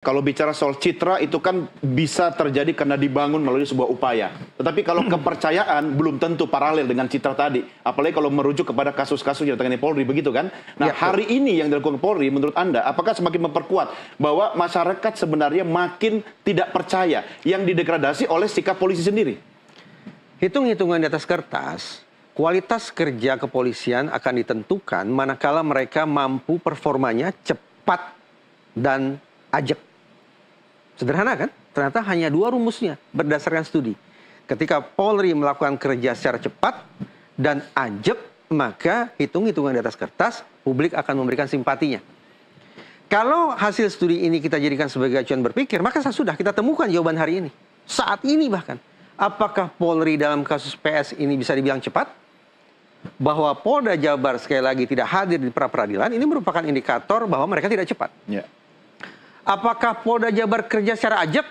Kalau bicara soal citra itu kan bisa terjadi karena dibangun melalui sebuah upaya. Tetapi kalau hmm. kepercayaan belum tentu paralel dengan citra tadi. Apalagi kalau merujuk kepada kasus-kasus yang ditangani Polri begitu kan. Nah ya, hari betul. ini yang dilakukan Polri menurut Anda apakah semakin memperkuat bahwa masyarakat sebenarnya makin tidak percaya yang didegradasi oleh sikap polisi sendiri? Hitung-hitungan di atas kertas, kualitas kerja kepolisian akan ditentukan manakala mereka mampu performanya cepat dan ajak Sederhana kan? Ternyata hanya dua rumusnya berdasarkan studi. Ketika Polri melakukan kerja secara cepat dan ajeb, maka hitung-hitungan di atas kertas publik akan memberikan simpatinya. Kalau hasil studi ini kita jadikan sebagai acuan berpikir, maka sudah kita temukan jawaban hari ini. Saat ini bahkan. Apakah Polri dalam kasus PS ini bisa dibilang cepat? bahwa Polda Jabar sekali lagi tidak hadir di pra peradilan ini merupakan indikator bahwa mereka tidak cepat. Yeah. Apakah Polda Jabar kerja secara ajak?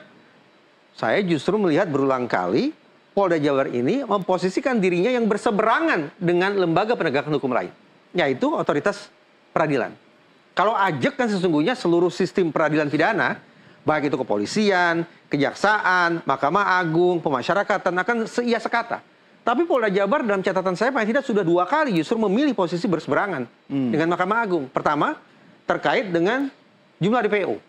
Saya justru melihat berulang kali Polda Jabar ini memposisikan dirinya yang berseberangan dengan lembaga penegakan hukum lain, yaitu otoritas peradilan. Kalau ajak kan sesungguhnya seluruh sistem peradilan pidana, baik itu kepolisian, kejaksaan, Mahkamah Agung, pemasyarakatan akan seia sekata. Tapi Polda Jabar dalam catatan saya paling tidak sudah dua kali justru memilih posisi berseberangan hmm. dengan Mahkamah Agung. Pertama, terkait dengan jumlah DPO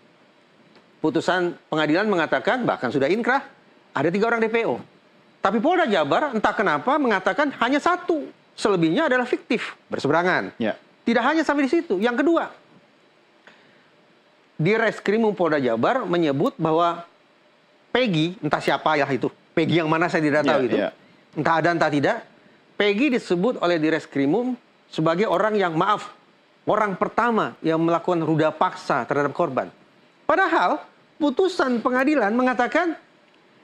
putusan pengadilan mengatakan bahkan sudah inkrah ada tiga orang DPO. Tapi Polda Jabar entah kenapa mengatakan hanya satu, selebihnya adalah fiktif berseberangan. Ya. Tidak hanya sampai di situ. Yang kedua, di Reskrimum Polda Jabar menyebut bahwa Peggy entah siapa ya itu, Peggy yang mana saya tidak ya, tahu ya, itu, ya. entah ada entah tidak, Peggy disebut oleh di Reskrimum sebagai orang yang maaf, orang pertama yang melakukan ruda paksa terhadap korban. Padahal putusan pengadilan mengatakan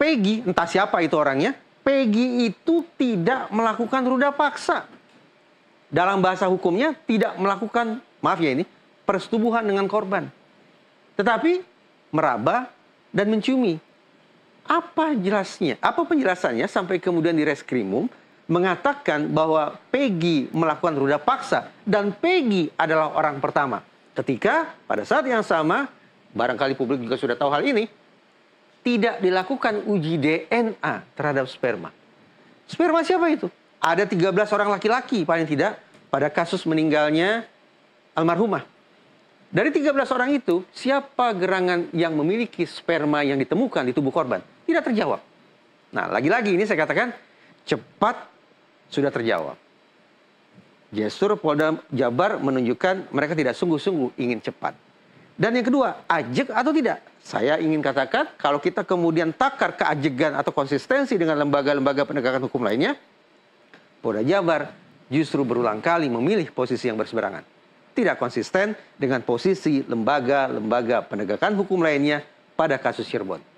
Peggy, entah siapa itu orangnya, Peggy itu tidak melakukan ruda paksa. Dalam bahasa hukumnya tidak melakukan, maaf ya ini, persetubuhan dengan korban. Tetapi meraba dan menciumi. Apa jelasnya? Apa penjelasannya sampai kemudian di reskrimum mengatakan bahwa Peggy melakukan ruda paksa dan Peggy adalah orang pertama. Ketika pada saat yang sama barangkali publik juga sudah tahu hal ini, tidak dilakukan uji DNA terhadap sperma. Sperma siapa itu? Ada 13 orang laki-laki paling tidak pada kasus meninggalnya almarhumah. Dari 13 orang itu, siapa gerangan yang memiliki sperma yang ditemukan di tubuh korban? Tidak terjawab. Nah, lagi-lagi ini saya katakan cepat sudah terjawab. Gestur Polda Jabar menunjukkan mereka tidak sungguh-sungguh ingin cepat. Dan yang kedua, ajek atau tidak? Saya ingin katakan, kalau kita kemudian takar keajegan atau konsistensi dengan lembaga-lembaga penegakan hukum lainnya, Polda Jabar justru berulang kali memilih posisi yang berseberangan. Tidak konsisten dengan posisi lembaga-lembaga penegakan hukum lainnya pada kasus Cirebon.